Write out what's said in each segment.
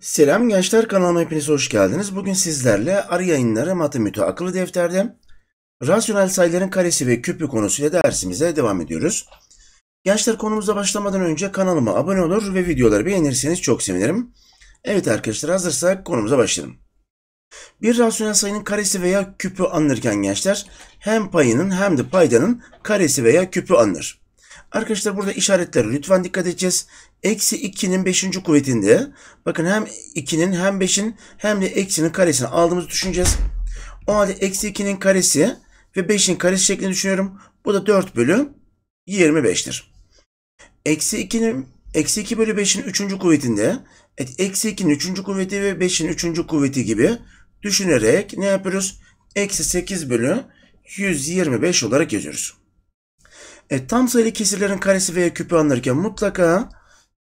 Selam gençler kanalıma hepiniz hoş geldiniz. Bugün sizlerle arı yayınları matematiği akıllı defterde rasyonel sayıların karesi ve küpü konusuyla dersimize devam ediyoruz. Gençler konumuza başlamadan önce kanalıma abone olur ve videoları beğenirseniz çok sevinirim. Evet arkadaşlar hazırsak konumuza başlayalım. Bir rasyonel sayının karesi veya küpü anırken gençler hem payının hem de paydanın karesi veya küpü anır. Arkadaşlar burada işaretlere lütfen dikkat edeceğiz. Eksi 2'nin 5. kuvvetinde bakın hem 2'nin hem 5'in hem de eksinin karesini aldığımızı düşüneceğiz. O halde eksi 2'nin karesi ve 5'in karesi şeklinde düşünüyorum. Bu da 4 bölü 25'tir. Eksi 2'nin eksi 2 bölü 5'in 3. kuvvetinde eksi 2'nin 3. kuvveti ve 5'in 3. kuvveti gibi düşünerek ne yapıyoruz? Eksi 8 bölü 125 olarak yazıyoruz. E, tam sayılı kesirlerin karesi veya küpü alınırken mutlaka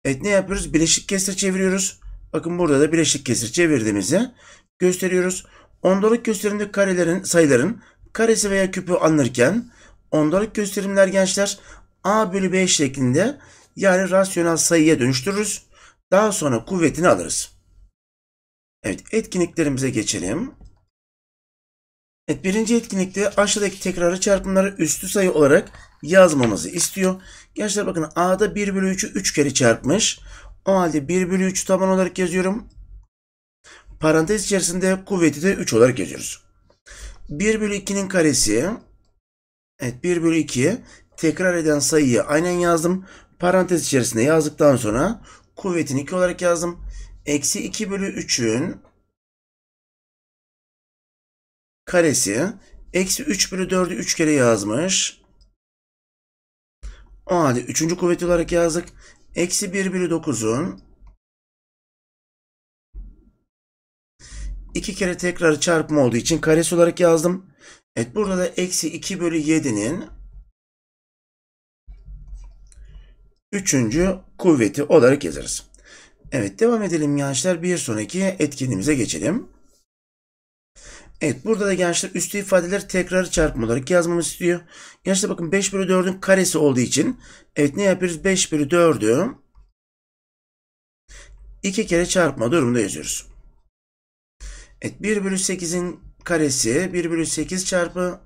evet, ne yapıyoruz? Bileşik kesir çeviriyoruz. Bakın burada da bileşik kesir çevirdiğimizi gösteriyoruz. Ondalık gösterimde karelerin, sayıların karesi veya küpü alınırken ondalık gösterimler gençler A bölü B şeklinde yani rasyonel sayıya dönüştürürüz. Daha sonra kuvvetini alırız. Evet etkinliklerimize geçelim. Evet birinci etkinlikte aşağıdaki tekrarı çarpımları üstü sayı olarak yazmamızı istiyor. Gençler bakın A'da 1 bölü 3'ü 3 kere çarpmış. O halde 1 bölü 3 taban olarak yazıyorum. Parantez içerisinde kuvveti de 3 olarak yazıyoruz. 1 bölü 2'nin karesi. Evet 1 bölü 2 tekrar eden sayıyı aynen yazdım. Parantez içerisinde yazdıktan sonra kuvvetini 2 olarak yazdım. Eksi 2 bölü 3'ün karesi. Eksi 3 bölü 4'ü 3 kere yazmış. O halde üçüncü kuvveti olarak yazdık. Eksi 1 bölü 9'un 2 kere tekrar çarpma olduğu için karesi olarak yazdım. Evet burada da eksi 2 bölü 7'nin üçüncü kuvveti olarak yazarız. Evet devam edelim gençler. Bir sonraki etkinliğimize geçelim. Evet burada da gençler üstü ifadeleri tekrar çarpma olarak yazmamı istiyor. Gençler bakın 5 bölü 4'ün karesi olduğu için evet ne yapıyoruz? 5 bölü 4'ü 2 kere çarpma durumunda yazıyoruz. Evet 1 bölü 8'in karesi 1 bölü 8 çarpı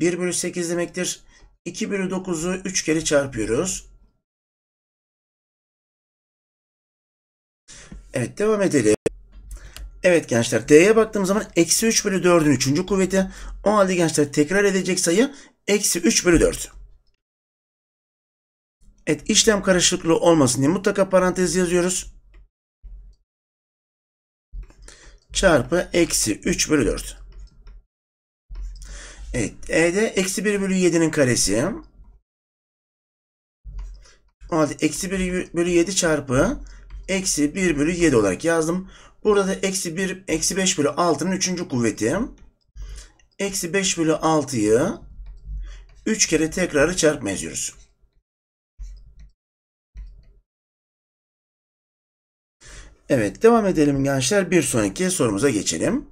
1 bölü 8 demektir. 2 bölü 9'u 3 kere çarpıyoruz. Evet devam edelim. Evet gençler D'ye baktığımız zaman eksi 3 bölü 4'ün 3. kuvveti. O halde gençler tekrar edecek sayı eksi 3 bölü 4. Evet işlem karışıklığı olmasın diye mutlaka parantez yazıyoruz. Çarpı eksi 3 bölü 4. Evet E'de eksi 1 bölü 7'nin karesi. O halde eksi 1 bölü 7 çarpı eksi 1 bölü 7 olarak yazdım. Burada da eksi 1, eksi 5 bölü 6'nın 3. kuvveti. Eksi 5 bölü 6'yı 3 kere tekrarı çarpma yazıyoruz. Evet devam edelim gençler. Bir sonraki sorumuza geçelim.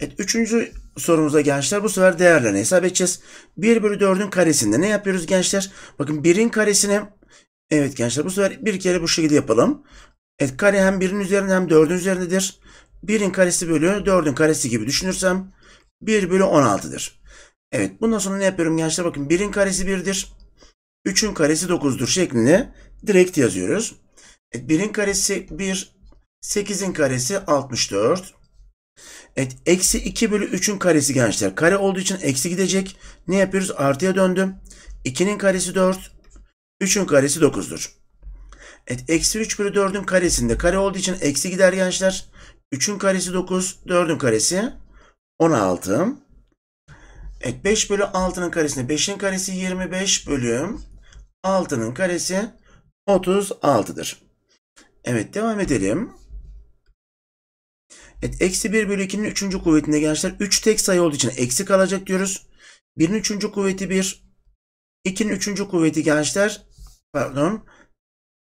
Evet, üçüncü sorumuza gençler bu sefer değerlerini hesap edeceğiz. 1 bölü 4'ün karesinde ne yapıyoruz gençler? Bakın 1'in karesini Evet gençler bu sefer bir kere bu şekilde yapalım. Evet kare hem 1'in üzerinde hem 4'ün üzerindedir. 1'in karesi bölü 4'ün karesi gibi düşünürsem 1 bölü 16'dır. Evet bundan sonra ne yapıyorum gençler bakın 1'in karesi 1'dir. 3'ün karesi 9'dur şeklinde direkt yazıyoruz. Evet, 1'in karesi 1, 8'in karesi 64. Evet eksi 2 bölü 3'ün karesi gençler. Kare olduğu için eksi gidecek. Ne yapıyoruz? Artıya döndüm. 2'nin karesi 4, 3'ün karesi 9'dur. Evet eksi 3 bölü 4'ün karesinde kare olduğu için eksi gider gençler. 3'ün karesi 9, 4'ün karesi 16. Evet 5 bölü 6'nın karesinde 5'in karesi 25 bölü 6'nın karesi 36'dır. Evet devam edelim. Evet eksi 1 bölü 2'nin 3. kuvvetinde gençler 3 tek sayı olduğu için eksi kalacak diyoruz. 1'in 3. kuvveti 1. 2'nin 3. kuvveti gençler pardon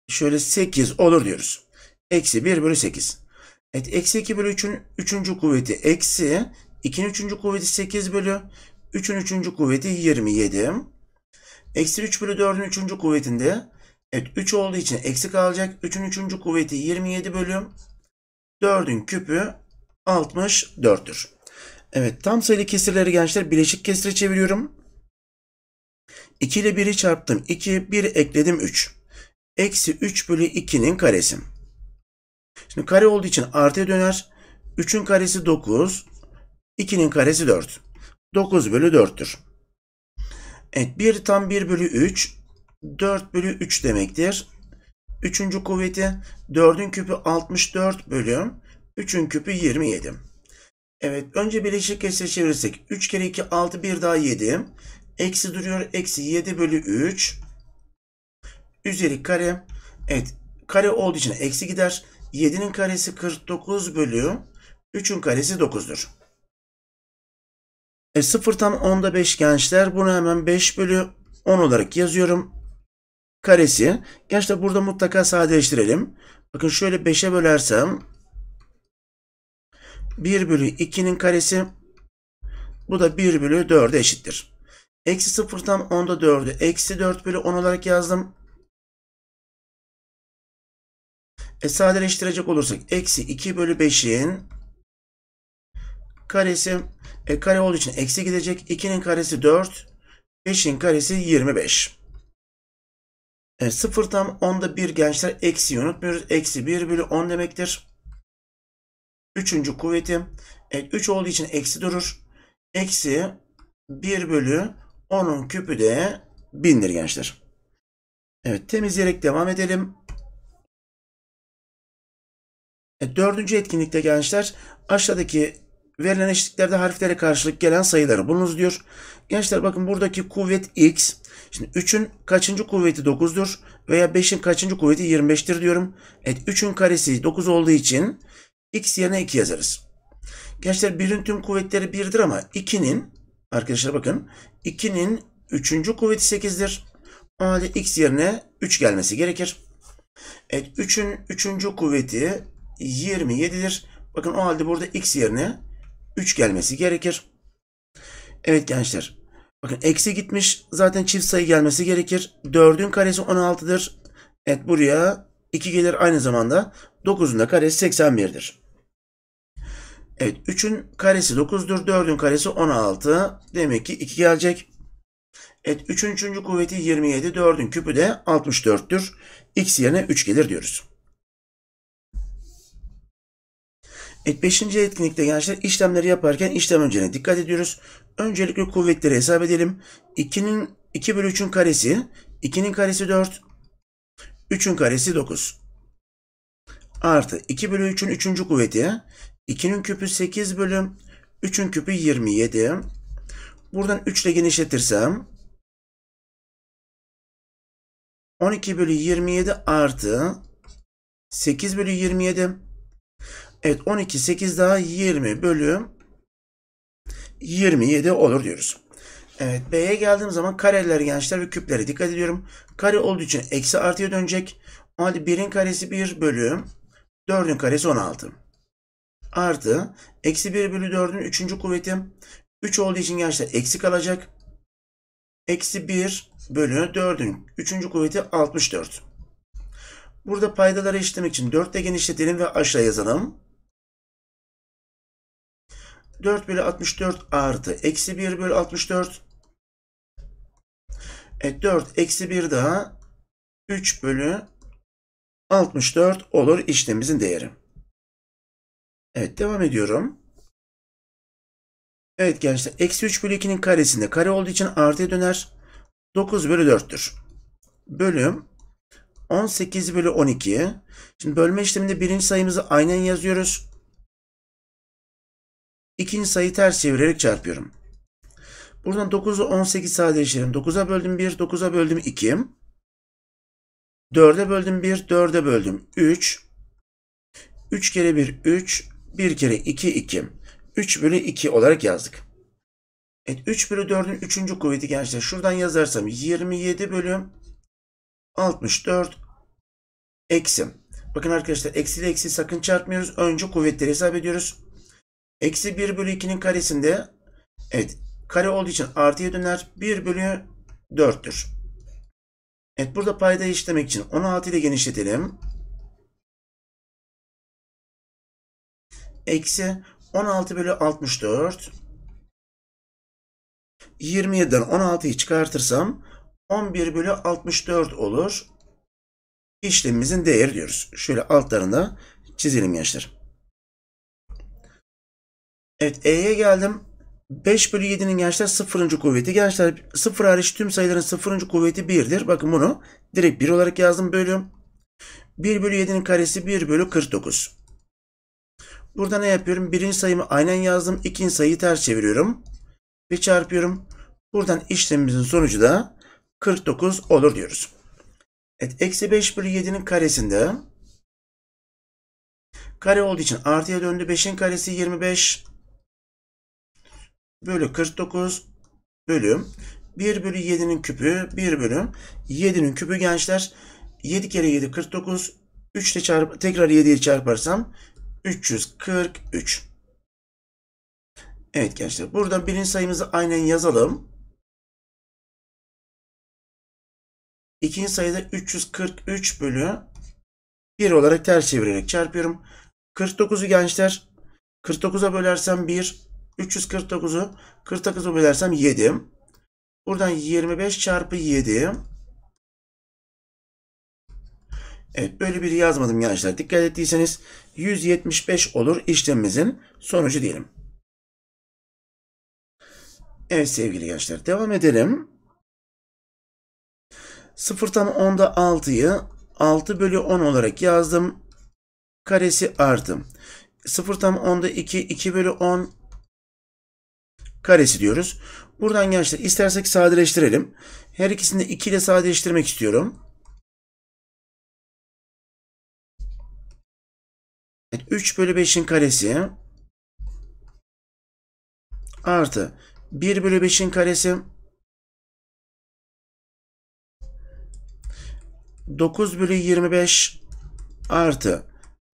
şöyle 8 olur diyoruz. Eksi 1 bölü 8. Evet eksi 2 bölü 3'ün 3. kuvveti eksi 2'nin 3. kuvveti 8 bölü 3'ün 3. kuvveti 27. Eksi 3 bölü 4'ün 3. kuvvetinde evet 3 olduğu için eksi kalacak. 3'ün 3. kuvveti 27 bölü 4'ün küpü 64'tür. Evet tam sayılı kesirleri gençler bileşik kesire çeviriyorum. 2 ile 1'i çarptım. 2, 1 ekledim 3 eksi 3 bölü 2'nin karesi. Şimdi kare olduğu için artıya döner. 3'ün karesi 9. 2'nin karesi 4. 9 bölü 4'tür. Evet 1 tam 1 bölü 3. 4 bölü 3 demektir. 3. kuvveti 4'ün küpü 64 bölü 3'ün küpü 27. Evet önce birleşik kesre çevirirsek 3 kere 2 6 1 daha 7. Eksi duruyor eksi 7 bölü 3 üzeri kare. Evet kare olduğu için eksi gider. 7'nin karesi 49 bölü 3'ün karesi 9'dur. E, sıfırtan 10'da 5 gençler. Bunu hemen 5 bölü 10 olarak yazıyorum. Karesi. Gençler burada mutlaka sadeleştirelim. Bakın şöyle 5'e bölersem 1 bölü 2'nin karesi bu da 1 bölü 4'e eşittir. Eksi sıfırtan 10'da 4'ü eksi 4 bölü 10 olarak yazdım. E sadeleştirecek olursak eksi 2 bölü 5'in karesi e, kare olduğu için eksi gidecek. 2'nin karesi 4. 5'in karesi 25. E, 0 tam 10'da 1 gençler eksi unutmuyoruz. Eksi 1 bölü 10 demektir. Üçüncü kuvveti. E, 3 olduğu için eksi durur. Eksi 1 bölü 10'un küpü de 1000'dir gençler. Evet temizleyerek devam edelim. E, dördüncü etkinlikte gençler aşağıdaki verilen eşitliklerde harflere karşılık gelen sayıları bulunuz diyor. Gençler bakın buradaki kuvvet x. Şimdi 3'ün kaçıncı kuvveti 9'dur veya 5'in kaçıncı kuvveti 25'tir diyorum. Evet 3'ün karesi 9 olduğu için x yerine 2 yazarız. Gençler 1'in tüm kuvvetleri 1'dir ama 2'nin arkadaşlar bakın 2'nin 3. kuvveti 8'dir. O halde x yerine 3 gelmesi gerekir. Evet 3'ün 3. kuvveti 27'dir. Bakın o halde burada x yerine 3 gelmesi gerekir. Evet gençler. Bakın eksi gitmiş. Zaten çift sayı gelmesi gerekir. 4'ün karesi 16'dır. Evet buraya 2 gelir aynı zamanda. 9'un da karesi 81'dir. Evet 3'ün karesi 9'dur. 4'ün karesi 16. Demek ki 2 gelecek. Evet 3'ün 3. kuvveti 27. 4'ün küpü de 64'tür. X yerine 3 gelir diyoruz. Et 5. etkinlikte gençler işlemleri yaparken işlem önceliğine dikkat ediyoruz. Öncelikle kuvvetleri hesap edelim. 2'nin 2 bölü 3'ün karesi, 2'nin karesi 4, 3'ün karesi 9. Artı 2 bölü 3'ün 3. kuvveti, 2'nin küpü 8 bölüm, 3'ün küpü 27. Buradan 3 ile genişletirsem 12 bölü 27 artı 8 bölü 27 Evet 12 8 daha 20 bölüm 27 olur diyoruz. Evet B'ye geldiğim zaman kareler gençler ve küplere dikkat ediyorum. Kare olduğu için eksi artıya dönecek. O halde 1'in karesi 1 bölü 4'ün karesi 16. Artı eksi 1 bölü 4'ün 3. kuvveti 3 olduğu için gençler eksi kalacak. Eksi 1 bölü 4'ün 3. kuvveti 64. Burada paydaları eşitlemek için 4 ile genişletelim ve aşağı yazalım. 4 bölü 64 artı eksi 1 bölü 64. E 4 eksi 1 daha 3 bölü 64 olur işlemimizin değeri. Evet devam ediyorum. Evet gençler eksi 3 bölü 2'nin karesinde kare olduğu için artıya döner. 9 bölü 4'tür. Bölüm 18 bölü 12. Şimdi bölme işleminde birinci sayımızı aynen yazıyoruz. İkinci sayıyı ters çevirerek çarpıyorum. Buradan 9'u 18 sadeleştirelim. 9'a böldüm 1, 9'a böldüm 2. 4'e böldüm 1, 4'e böldüm 3. 3 kere 1, 3. 1 kere 2, 2. 3 bölü 2 olarak yazdık. Evet, 3 bölü 4'ün 3. kuvveti gençler. Şuradan yazarsam 27 bölü 64 eksi. Bakın arkadaşlar eksi ile eksi sakın çarpmıyoruz. Önce kuvvetleri hesap ediyoruz. Eksi 1 bölü 2'nin karesinde evet kare olduğu için artıya döner 1 bölü 4'tür. Evet burada paydayı işlemek için 16 ile genişletelim. Eksi 16 bölü 64. 27'den 16'yı çıkartırsam 11 bölü 64 olur. İşlemimizin değeri diyoruz. Şöyle altlarında çizelim gençler. Evet E'ye geldim. 5 bölü 7'nin gençler 0. kuvveti. Gençler sıfır hariç tüm sayıların 0. kuvveti 1'dir. Bakın bunu direkt 1 olarak yazdım bölüm. 1 bölü 7'nin karesi 1 bölü 49. Burada ne yapıyorum? Birinci sayımı aynen yazdım. ikinci sayıyı ters çeviriyorum. Ve çarpıyorum. Buradan işlemimizin sonucu da 49 olur diyoruz. Evet. Eksi 5 bölü 7'nin karesinde kare olduğu için artıya döndü. 5'in karesi 25 bölü 49 bölüm 1 bölü 7'nin küpü 1 bölüm 7'nin küpü gençler 7 kere 7 49 3 ile çarp tekrar 7 ile çarparsam 343 Evet gençler burada birinci sayımızı aynen yazalım. İkinci sayıda 343 bölü 1 olarak ters çevirerek çarpıyorum. 49'u gençler 49'a bölersem 1 349'u 49'u bölersem 7. Buradan 25 çarpı 7. Evet böyle bir yazmadım gençler. Dikkat ettiyseniz 175 olur işlemimizin sonucu diyelim. Evet sevgili gençler devam edelim. Sıfırtan 10'da 6'yı 6 bölü 10 olarak yazdım. Karesi artı. Sıfırtan 10'da 2, 2 bölü 10, karesi diyoruz. Buradan gençler istersek sadeleştirelim. Her ikisini de 2 ile sadeleştirmek istiyorum. Evet, 3 bölü 5'in karesi artı 1 bölü 5'in karesi 9 bölü 25 artı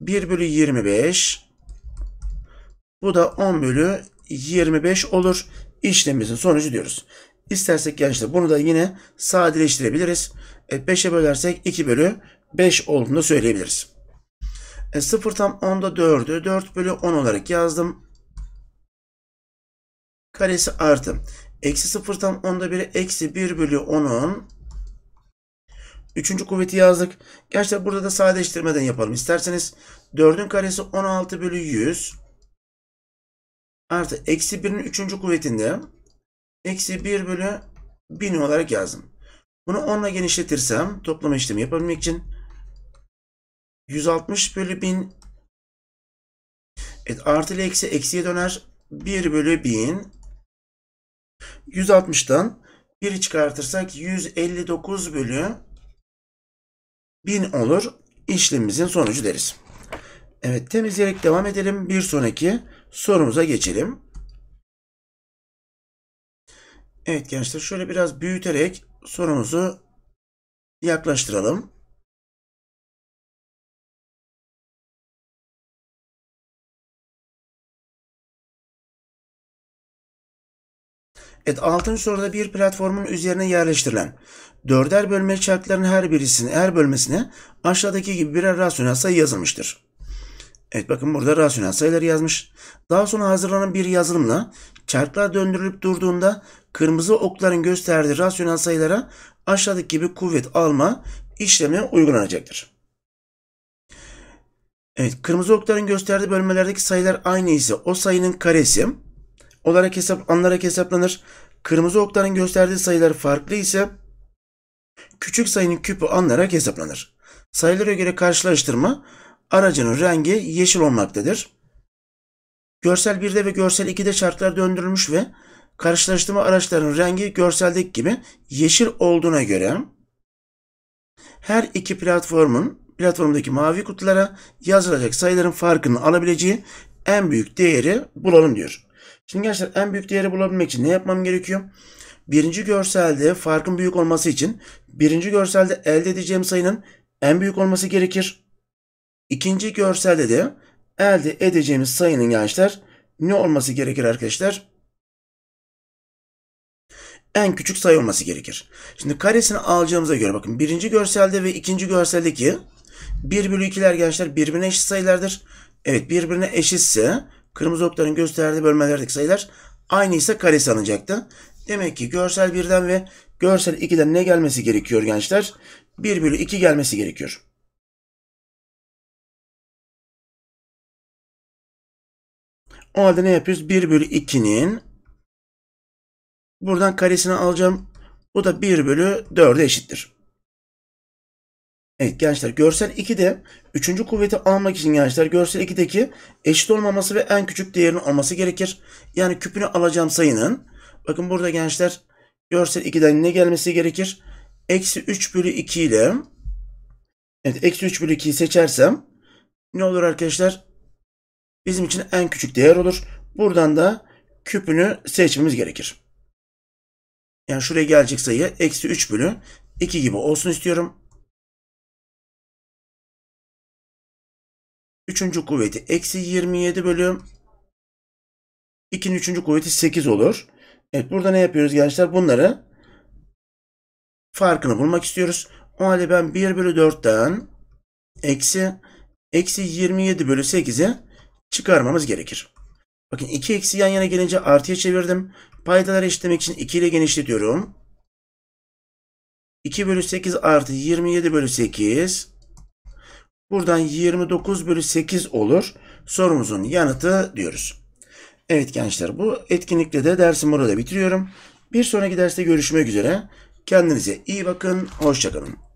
1 bölü 25 bu da 10 bölü 25 olur. İşlemimizin sonucu diyoruz. İstersek gençler bunu da yine sadeleştirebiliriz. E, 5'e bölersek 2 bölü 5 olduğunu söyleyebiliriz. E, 0 tam 10'da 4'ü 4 bölü 10 olarak yazdım. Karesi artı. Eksi 0 tam 10'da 1'i eksi 1 bölü 10'un Üçüncü kuvveti yazdık. Gerçi burada da sadeleştirmeden yapalım isterseniz. 4'ün karesi 16 bölü 100 artı eksi 1'in 3. kuvvetinde eksi 1 bölü 1000 olarak yazdım. Bunu 10 ile genişletirsem toplama işlemi yapabilmek için 160 bölü 1000 evet, artı ile eksi eksiye döner 1 bölü 1000 160'dan 1'i çıkartırsak 159 bölü 1000 olur. İşlemimizin sonucu deriz. Evet temizleyerek devam edelim. Bir sonraki sorumuza geçelim. Evet gençler şöyle biraz büyüterek sorumuzu yaklaştıralım. Evet 6. soruda bir platformun üzerine yerleştirilen dörder bölme çarkların her birisinin, her bölmesine aşağıdaki gibi birer rasyonel sayı yazılmıştır. Evet bakın burada rasyonel sayıları yazmış. Daha sonra hazırlanan bir yazılımla çarklar döndürülüp durduğunda kırmızı okların gösterdiği rasyonel sayılara aşağıdaki gibi kuvvet alma işlemi uygulanacaktır. Evet kırmızı okların gösterdiği bölmelerdeki sayılar aynı ise o sayının karesi olarak hesap anlarak hesaplanır. Kırmızı okların gösterdiği sayılar farklı ise küçük sayının küpü anlarak hesaplanır. Sayılara göre karşılaştırma Aracının rengi yeşil olmaktadır. Görsel 1'de ve görsel 2'de şartlar döndürülmüş ve karşılaştırma araçların rengi görseldeki gibi yeşil olduğuna göre her iki platformun platformdaki mavi kutulara yazılacak sayıların farkını alabileceği en büyük değeri bulalım diyor. Şimdi gençler en büyük değeri bulabilmek için ne yapmam gerekiyor? Birinci görselde farkın büyük olması için birinci görselde elde edeceğim sayının en büyük olması gerekir. İkinci görselde de elde edeceğimiz sayının gençler ne olması gerekir arkadaşlar? En küçük sayı olması gerekir. Şimdi karesini alacağımıza göre bakın birinci görselde ve ikinci görseldeki 1 bölü 2'ler gençler birbirine eşit sayılardır. Evet birbirine eşitse kırmızı okların gösterdiği bölmelerdeki sayılar aynıysa karesi alınacaktı. Demek ki görsel 1'den ve görsel 2'den ne gelmesi gerekiyor gençler? 1 bölü 2 gelmesi gerekiyor. O halde ne yapıyoruz? 1 bölü 2'nin buradan karesini alacağım. Bu da 1 bölü 4'e eşittir. Evet gençler görsel 2'de 3. kuvveti almak için gençler görsel 2'deki eşit olmaması ve en küçük değerinin olması gerekir. Yani küpünü alacağım sayının bakın burada gençler görsel 2'den ne gelmesi gerekir? Eksi 3 bölü 2 ile evet eksi 3 bölü 2'yi seçersem ne olur arkadaşlar? bizim için en küçük değer olur. Buradan da küpünü seçmemiz gerekir. Yani şuraya gelecek sayı eksi 3 bölü 2 gibi olsun istiyorum. Üçüncü kuvveti eksi 27 bölü 2'nin üçüncü kuvveti 8 olur. Evet burada ne yapıyoruz gençler? Bunları farkını bulmak istiyoruz. O halde ben 1 bölü 4'ten eksi eksi 27 bölü 8'i çıkarmamız gerekir. Bakın iki eksi yan yana gelince artıya çevirdim. Paydaları eşitlemek için 2 ile genişletiyorum. 2 bölü 8 artı 27 bölü 8. Buradan 29 bölü 8 olur. Sorumuzun yanıtı diyoruz. Evet gençler bu etkinlikle de dersimi burada bitiriyorum. Bir sonraki derste görüşmek üzere. Kendinize iyi bakın. Hoşçakalın.